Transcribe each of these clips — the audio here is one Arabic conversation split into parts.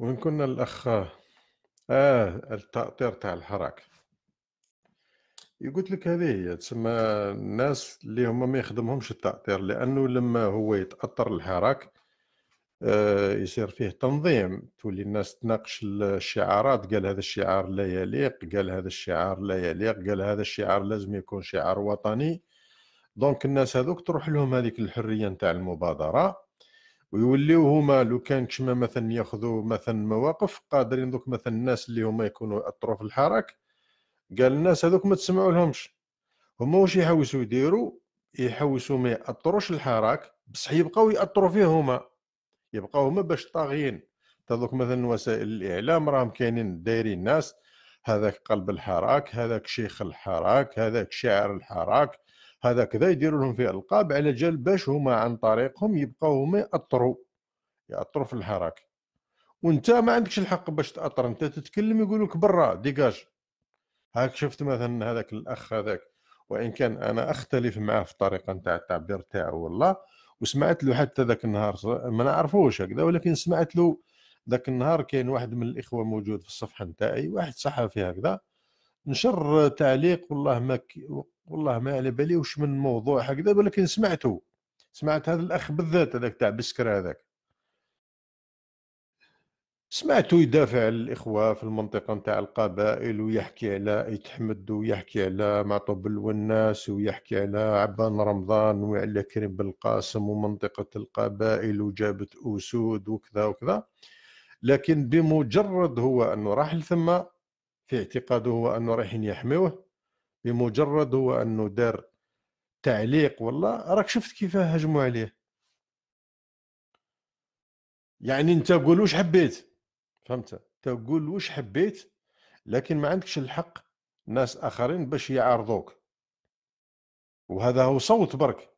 وين كنا الأخ آه التأطير تاع الحراك يقول لك هذه هي تسمى الناس اللي هما ما يخدمهمش التأطير لأنه لما هو يتأطر الحراك آه يصير فيه تنظيم تولي الناس تناقش الشعارات قال هذا الشعار لا يليق قال هذا الشعار لا يليق قال هذا الشعار لازم يكون شعار وطني دونك الناس هذوك تروح لهم هذيك الحرية نتاع المبادرة ويوليو هما لو كان كما مثلا ياخذوا مثلا مواقف قادرين دوك مثلا الناس اللي هما يكونوا ياثروا في الحراك قال الناس هذوك ما تسمعوا لهمش هما واش يحوسوا يديروا يحوسوا ما ياطروش الحراك بصح يبقاو ياطروا فيه هما يبقاو هما باش طاغيين دوك مثلا وسائل الاعلام راهم كاينين دايرين ناس هذاك قلب الحراك هذاك شيخ الحراك هذاك شاعر الحراك هذا كذا يديروا لهم في القاب على جال باش هما عن طريقهم يبقاو هما ياطروا ياطروا في الحراك وانت ما عندكش الحق باش تاطر انت تتكلم يقول لك برا ديجاج هاك شفت مثلا هذاك الاخ هذاك وان كان انا اختلف معاه في الطريقه نتاع التعبير تاعه والله وسمعت له حتى ذاك النهار ما نعرفوش هكذا ولكن سمعت له ذاك النهار كاين واحد من الاخوه موجود في الصفحه نتاعي واحد صحفي هكذا نشر تعليق والله ما والله ما على بالي واش من موضوع هكذا ولكن سمعته سمعت هذا الاخ بالذات هذاك تاع بسكر هذاك سمعته يدافع الاخوه في المنطقه نتاع القبائل ويحكي على يتحمد ويحكي على معطوب الوناس ويحكي على عبان رمضان وعلى كريم بن القاسم ومنطقه القبائل وجابت اسود وكذا وكذا لكن بمجرد هو انه راح لثما في اعتقاده هو انه رايحين يحميوه بمجرد هو انه دار تعليق والله راك شفت كيف هجموا عليه يعني انت قول واش حبيت فهمت تقول واش حبيت لكن ما عندكش الحق ناس اخرين باش يعارضوك وهذا هو صوت برك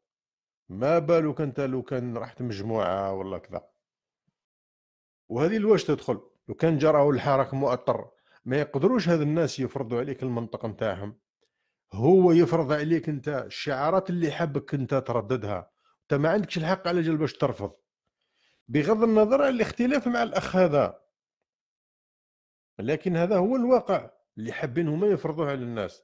ما بالك انت لو كان رحت مجموعه ولا كذا وهذه الواش تدخل لو كان جراه الحراك مؤطر ما يقدروش هذ الناس يفرضوا عليك المنطق نتاعهم هو يفرض عليك انت الشعارات اللي حابك انت ترددها انت ما عندكش الحق على جل باش ترفض بغض النظر عن الاختلاف مع الاخ هذا لكن هذا هو الواقع اللي حابين هما يفرضوه على الناس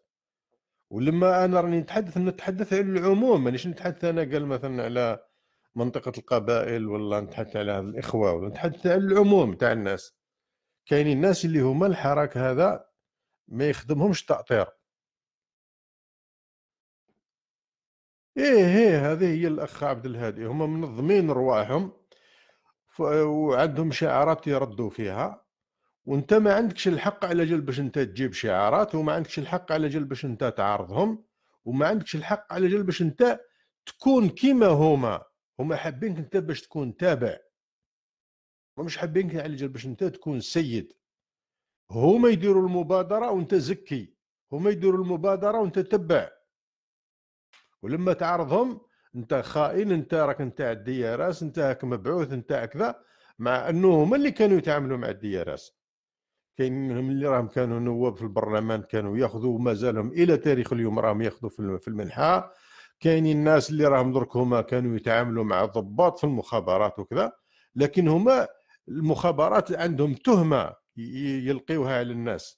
ولما انا راني نتحدث نتحدث على العموم مانيش نتحدث انا قال مثلا على منطقه القبائل ولا نتحدث على الاخوه ولا نتحدث على العموم تاع الناس كاينين الناس اللي هما الحراك هذا ما يخدمهمش تأطير ايه ايه هذه هي الاخ عبد الهادي هما منظمين رواحهم ف- وعندهم شعارات يردوا فيها وانت ما عندكش الحق على جل باش انت تجيب شعارات وما عندكش الحق على جل باش انت تعارضهم وما عندكش الحق على جل باش انت تكون كيما هما هما حابينك انت باش تكون تابع مش حابينك على جل باش انت تكون سيد هما يديروا المبادره وانت زكي هما يديروا المبادره وانت تبع ولما تعرضهم انت خائن انت راك نتاع الدي ار اس انت مبعوث انت كذا مع انه هما اللي كانوا يتعاملوا مع الدي اس كاين منهم اللي راهم كانوا نواب في البرلمان كانوا ياخذوا زالهم الى تاريخ اليوم راهم ياخذوا في المنحه كاينين الناس اللي راهم درك هما كانوا يتعاملوا مع الضباط في المخابرات وكذا لكن هما المخابرات عندهم تهمه يلقيوها على الناس